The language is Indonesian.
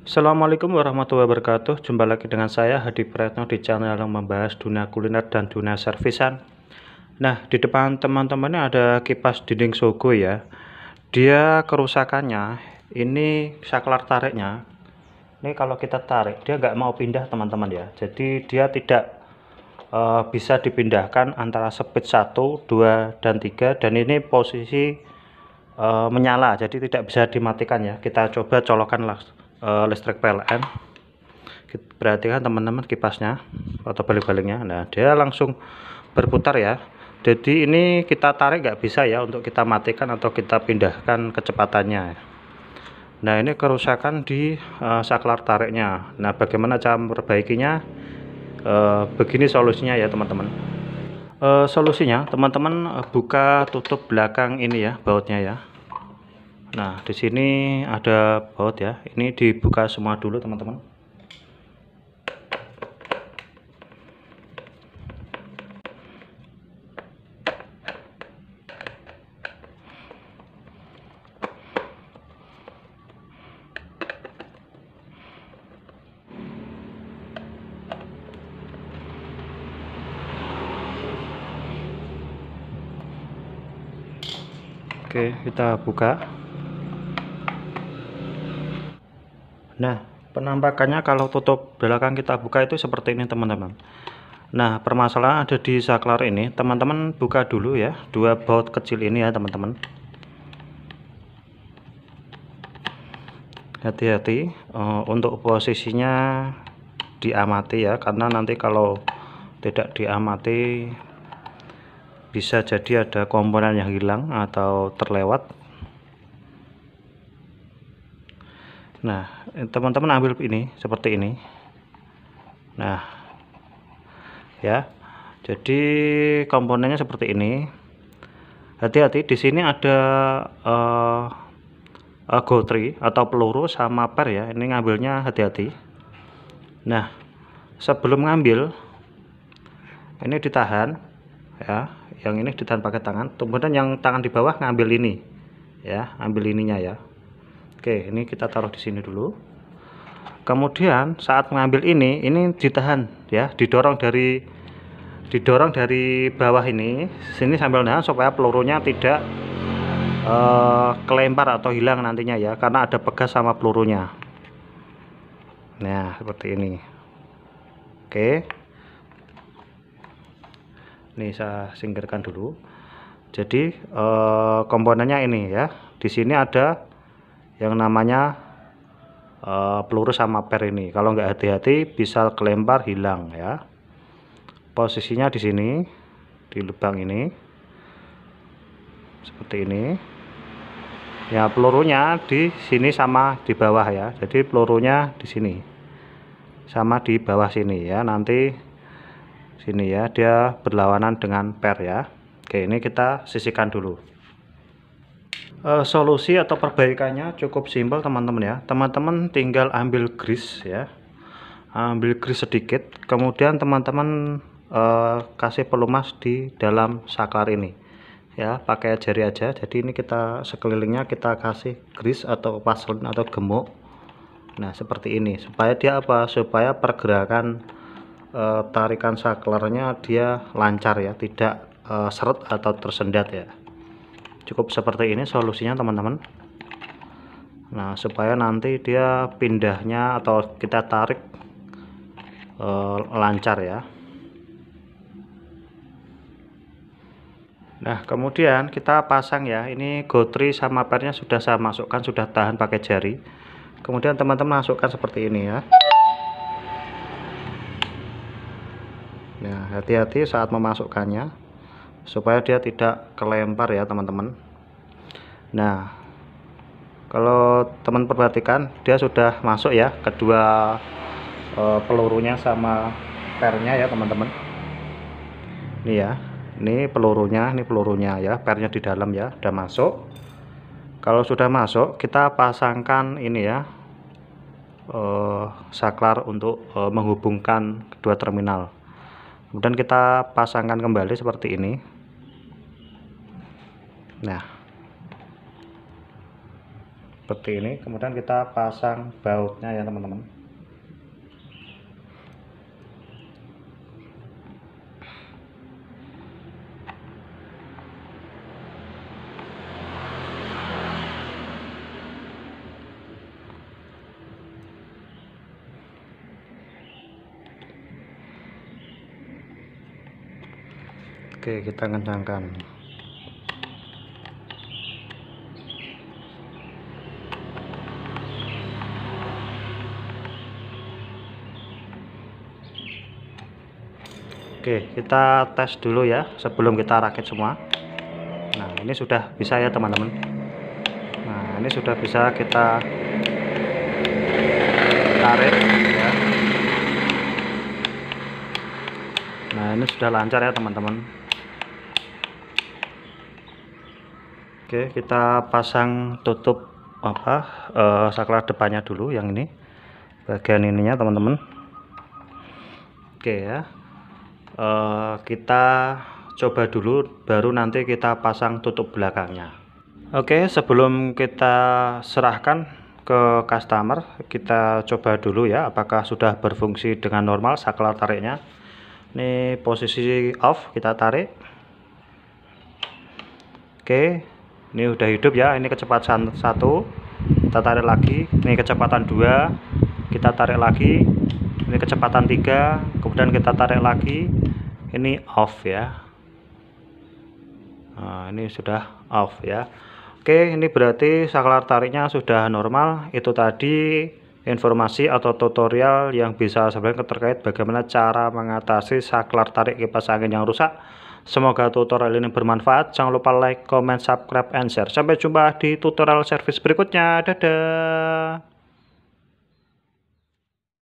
Assalamualaikum warahmatullahi wabarakatuh Jumpa lagi dengan saya Hadi Pratno di channel yang membahas dunia kuliner dan dunia servisan Nah di depan teman teman ini ada kipas dinding sogo ya Dia kerusakannya ini saklar tariknya Ini kalau kita tarik dia nggak mau pindah teman-teman ya Jadi dia tidak uh, bisa dipindahkan antara speed 1, 2, dan 3 Dan ini posisi uh, menyala jadi tidak bisa dimatikan ya Kita coba colokan langsung uh, listrik PLN perhatikan teman-teman kipasnya atau balik-baliknya nah dia langsung berputar ya jadi ini kita tarik nggak bisa ya untuk kita matikan atau kita pindahkan kecepatannya nah ini kerusakan di uh, saklar tariknya nah bagaimana cara memperbaikinya uh, begini solusinya ya teman-teman uh, solusinya teman-teman buka tutup belakang ini ya bautnya ya Nah, di sini ada baut ya. Ini dibuka semua dulu, teman-teman. Oke, kita buka. nah penampakannya kalau tutup belakang kita buka itu seperti ini teman-teman nah permasalahan ada di saklar ini teman-teman buka dulu ya dua baut kecil ini ya teman-teman hati-hati uh, untuk posisinya diamati ya karena nanti kalau tidak diamati bisa jadi ada komponen yang hilang atau terlewat nah Eh, teman-teman ambil ini seperti ini nah ya jadi komponennya seperti ini hati-hati di sini ada uh, eh, uh, eh, gotri atau peluru sama per ya ini ngambilnya hati-hati nah sebelum ngambil ini ditahan ya yang ini ditahan pakai tangan kemudian yang tangan di bawah ngambil ini ya ambil ininya ya Oke, ini kita taruh di sini dulu. Kemudian saat mengambil ini, ini ditahan ya, didorong dari didorong dari bawah ini, sini sambil nahan supaya pelurunya tidak uh, kelempar atau hilang nantinya ya karena ada pegas sama pelurunya nah seperti ini oke ini saya singkirkan dulu jadi uh, komponennya ini ya di sini ada yang namanya uh, peluru sama per ini kalau nggak hati-hati bisa kelempar hilang ya posisinya di sini di lubang ini seperti ini ya pelurunya di sini sama di bawah ya jadi pelurunya di sini sama di bawah sini ya nanti sini ya dia berlawanan dengan per ya Oke ini kita sisihkan dulu uh, solusi atau perbaikannya cukup simpel teman-teman ya teman-teman tinggal ambil grease ya ambil grease sedikit kemudian teman-teman uh, kasih pelumas di dalam saklar ini ya pakai jari aja jadi ini kita sekelilingnya kita kasih grease atau paslin atau gemuk nah seperti ini supaya dia apa supaya pergerakan e, tarikan saklarnya dia lancar ya tidak e, seret atau tersendat ya cukup seperti ini solusinya teman-teman nah supaya nanti dia pindahnya atau kita tarik e, lancar ya nah kemudian kita pasang ya ini gotri sama pernya sudah saya masukkan sudah tahan pakai jari kemudian teman-teman masukkan seperti ini ya nah hati-hati saat memasukkannya supaya dia tidak kelempar ya teman-teman nah kalau teman perhatikan dia sudah masuk ya kedua e, eh, pelurunya sama pernya ya teman-teman ini ya ini pelurunya ini pelurunya ya pernya di dalam ya sudah masuk kalau sudah masuk kita pasangkan ini ya uh, saklar untuk uh, menghubungkan kedua terminal kemudian kita pasangkan kembali seperti ini nah seperti ini kemudian kita pasang bautnya ya teman-teman Oke, kita kencangkan. Oke kita tes dulu ya sebelum kita rakit semua nah ini sudah bisa ya teman-teman nah ini sudah bisa kita tarik ya. nah ini sudah lancar ya teman-teman Oke kita pasang tutup apa uh, saklar depannya dulu yang ini bagian ininya teman-teman Oke ya Eh, kita coba dulu baru nanti kita pasang tutup belakangnya oke sebelum kita serahkan ke customer kita coba dulu ya apakah sudah berfungsi dengan normal saklar tariknya ini posisi off kita tarik oke ini udah hidup ya ini kecepatan satu kita tarik lagi ini kecepatan dua kita tarik lagi ini kecepatan 3 kemudian kita tarik lagi ini off ya nah, ini sudah off ya Oke ini berarti saklar tariknya sudah normal itu tadi informasi atau tutorial yang bisa sebenarnya terkait bagaimana cara mengatasi saklar tarik kipas angin yang rusak semoga tutorial ini bermanfaat jangan lupa like comment subscribe and share sampai jumpa di tutorial service berikutnya dadah